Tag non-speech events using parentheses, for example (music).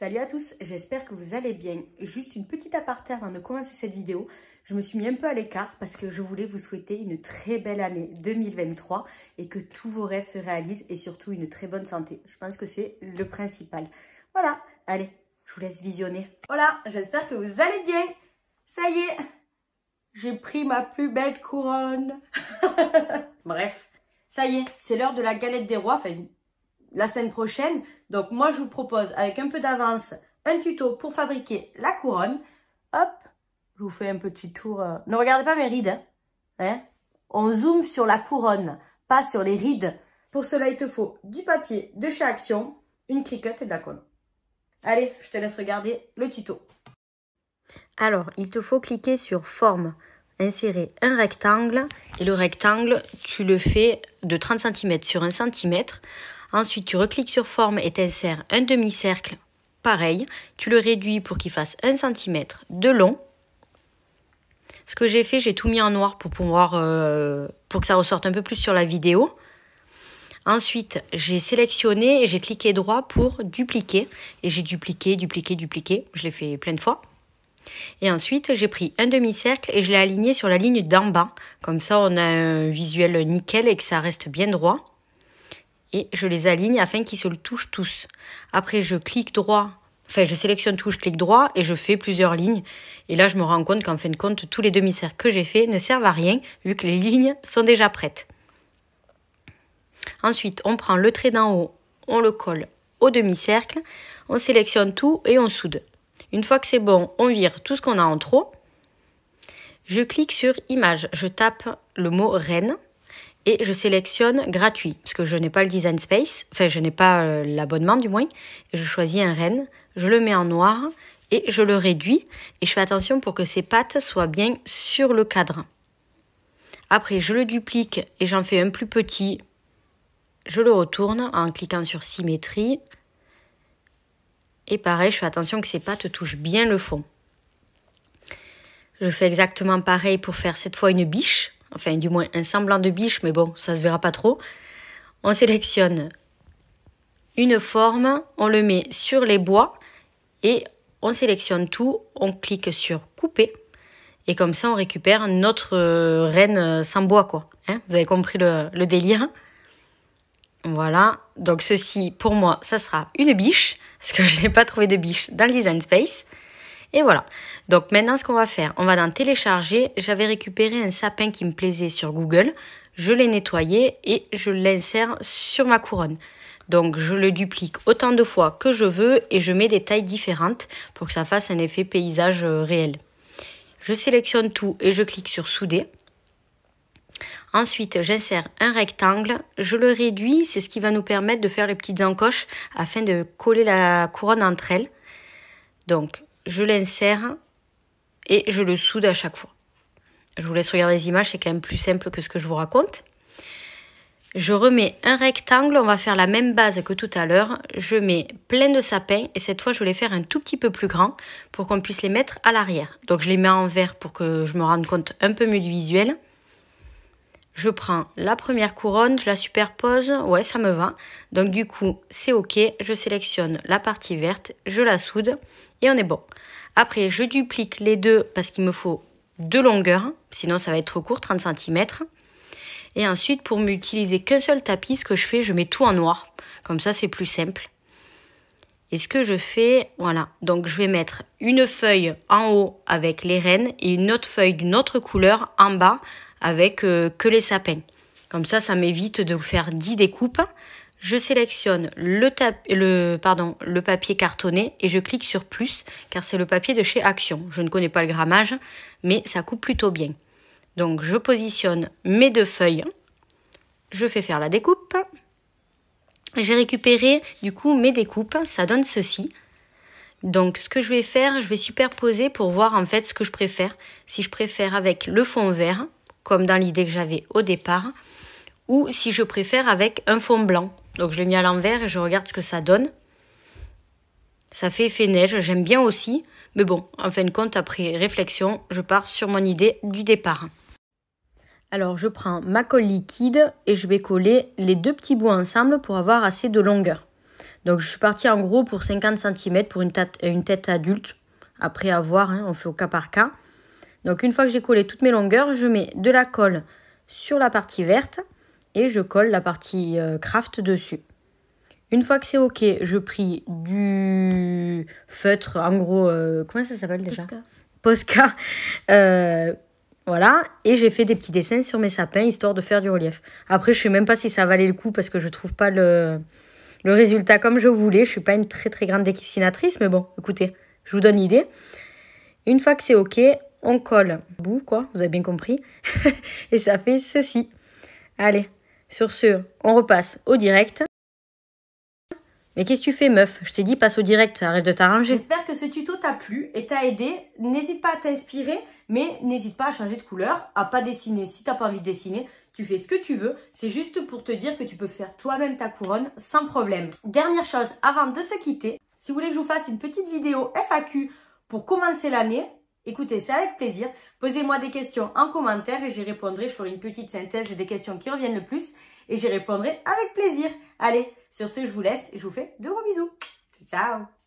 Salut à tous, j'espère que vous allez bien. Juste une petite aparté avant de commencer cette vidéo. Je me suis mis un peu à l'écart parce que je voulais vous souhaiter une très belle année 2023 et que tous vos rêves se réalisent et surtout une très bonne santé. Je pense que c'est le principal. Voilà, allez, je vous laisse visionner. Voilà, j'espère que vous allez bien. Ça y est, j'ai pris ma plus belle couronne. (laughs) Bref, ça y est, c'est l'heure de la galette des rois. Enfin, la semaine prochaine. Donc moi, je vous propose avec un peu d'avance un tuto pour fabriquer la couronne. Hop, je vous fais un petit tour. Euh, ne regardez pas mes rides. Hein. Hein. On zoome sur la couronne, pas sur les rides. Pour cela, il te faut du papier de chez Action, une cliquette et de la colle. Allez, je te laisse regarder le tuto. Alors, il te faut cliquer sur Forme, insérer un rectangle. Et le rectangle, tu le fais de 30 cm sur 1 cm Ensuite, tu recliques sur forme et t'insères un demi-cercle. Pareil, tu le réduis pour qu'il fasse 1 cm de long. Ce que j'ai fait, j'ai tout mis en noir pour pouvoir euh, pour que ça ressorte un peu plus sur la vidéo. Ensuite, j'ai sélectionné et j'ai cliqué droit pour dupliquer. Et j'ai dupliqué, dupliqué, dupliqué. Je l'ai fait plein de fois. Et ensuite, j'ai pris un demi-cercle et je l'ai aligné sur la ligne d'en bas. Comme ça, on a un visuel nickel et que ça reste bien droit et je les aligne afin qu'ils se le touchent tous. Après, je clique droit, enfin, je sélectionne tout, je clique droit et je fais plusieurs lignes. Et là, je me rends compte qu'en fin de compte, tous les demi-cercles que j'ai faits ne servent à rien vu que les lignes sont déjà prêtes. Ensuite, on prend le trait d'en haut, on le colle au demi-cercle, on sélectionne tout et on soude. Une fois que c'est bon, on vire tout ce qu'on a en trop. Je clique sur Image, je tape le mot Reine et je sélectionne gratuit, parce que je n'ai pas le design space, enfin je n'ai pas euh, l'abonnement du moins, je choisis un renne, je le mets en noir et je le réduis, et je fais attention pour que ses pattes soient bien sur le cadre. Après, je le duplique et j'en fais un plus petit. Je le retourne en cliquant sur symétrie. Et pareil, je fais attention que ses pattes touchent bien le fond. Je fais exactement pareil pour faire cette fois une biche enfin du moins un semblant de biche, mais bon, ça se verra pas trop. On sélectionne une forme, on le met sur les bois et on sélectionne tout, on clique sur couper et comme ça on récupère notre euh, reine sans bois quoi. Hein, vous avez compris le, le délire Voilà, donc ceci pour moi ça sera une biche parce que (laughs) je n'ai pas trouvé de biche dans le design space. Et voilà. Donc maintenant, ce qu'on va faire, on va dans télécharger. J'avais récupéré un sapin qui me plaisait sur Google. Je l'ai nettoyé et je l'insère sur ma couronne. Donc je le duplique autant de fois que je veux et je mets des tailles différentes pour que ça fasse un effet paysage euh, réel. Je sélectionne tout et je clique sur souder. Ensuite, j'insère un rectangle, je le réduis, c'est ce qui va nous permettre de faire les petites encoches afin de coller la couronne entre elles. Donc, je l'insère et je le soude à chaque fois. Je vous laisse regarder les images, c'est quand même plus simple que ce que je vous raconte. Je remets un rectangle, on va faire la même base que tout à l'heure. Je mets plein de sapins et cette fois je vais faire un tout petit peu plus grand pour qu'on puisse les mettre à l'arrière. Donc je les mets en vert pour que je me rende compte un peu mieux du visuel je prends la première couronne, je la superpose, ouais ça me va. Donc du coup c'est ok, je sélectionne la partie verte, je la soude et on est bon. Après je duplique les deux parce qu'il me faut deux longueurs, sinon ça va être trop court, 30 cm. Et ensuite pour m'utiliser qu'un seul tapis, ce que je fais, je mets tout en noir, comme ça c'est plus simple. Et ce que je fais, voilà, donc je vais mettre une feuille en haut avec les rênes et une autre feuille d'une autre couleur en bas avec euh, que les sapins. Comme ça, ça m'évite de faire 10 découpes. Je sélectionne le, le papier cartonné et je clique sur plus car c'est le papier de chez Action. Je ne connais pas le grammage, mais ça coupe plutôt bien. Donc je positionne mes deux feuilles, je fais faire la découpe. J'ai récupéré du coup mes découpes, ça donne ceci. Donc ce que je vais faire, je vais superposer pour voir en fait ce que je préfère. Si je préfère avec le fond vert, comme dans l'idée que j'avais au départ, ou si je préfère avec un fond blanc. Donc je l'ai mis à l'envers et je regarde ce que ça donne. Ça fait effet neige, j'aime bien aussi, mais bon, en fin de compte, après réflexion, je pars sur mon idée du départ. Alors je prends ma colle liquide et je vais coller les deux petits bouts ensemble pour avoir assez de longueur. Donc je suis partie en gros pour 50 cm pour une tête, une tête adulte. Après avoir, hein, on fait au cas par cas. Donc une fois que j'ai collé toutes mes longueurs, je mets de la colle sur la partie verte et je colle la partie euh, craft dessus. Une fois que c'est ok, je prie du feutre, en gros, euh, comment ça s'appelle déjà Posca. Posca. (laughs) Euh, voilà, et j'ai fait des petits dessins sur mes sapins histoire de faire du relief. Après, je sais même pas si ça valait le coup parce que je ne trouve pas le, résultat comme je voulais. Je ne suis pas une très très grande dessinatrice, mais bon, écoutez, je vous donne l'idée. Une fois que c'est ok, on colle. Bout, quoi, vous avez bien compris. (laughs) et ça fait ceci. Allez, sur ce, on repasse au direct. Mais qu'est-ce que tu fais, meuf Je t'ai dit, passe au direct, arrête de t'arranger. J'espère que ce tuto t'a plu et t'a aidé. N'hésite pas à t'inspirer, mais n'hésite pas à changer de couleur, à pas dessiner. Si t'as pas envie de dessiner, tu fais ce que tu veux. C'est juste pour te dire que tu peux faire toi-même ta couronne sans problème. Dernière chose, avant de se quitter, si vous voulez que je vous fasse une petite vidéo FAQ pour commencer l'année, Écoutez ça avec plaisir, posez-moi des questions en commentaire et j'y répondrai, je ferai une petite synthèse des questions qui reviennent le plus et j'y répondrai avec plaisir. Allez, sur ce, je vous laisse et je vous fais de gros bisous. Ciao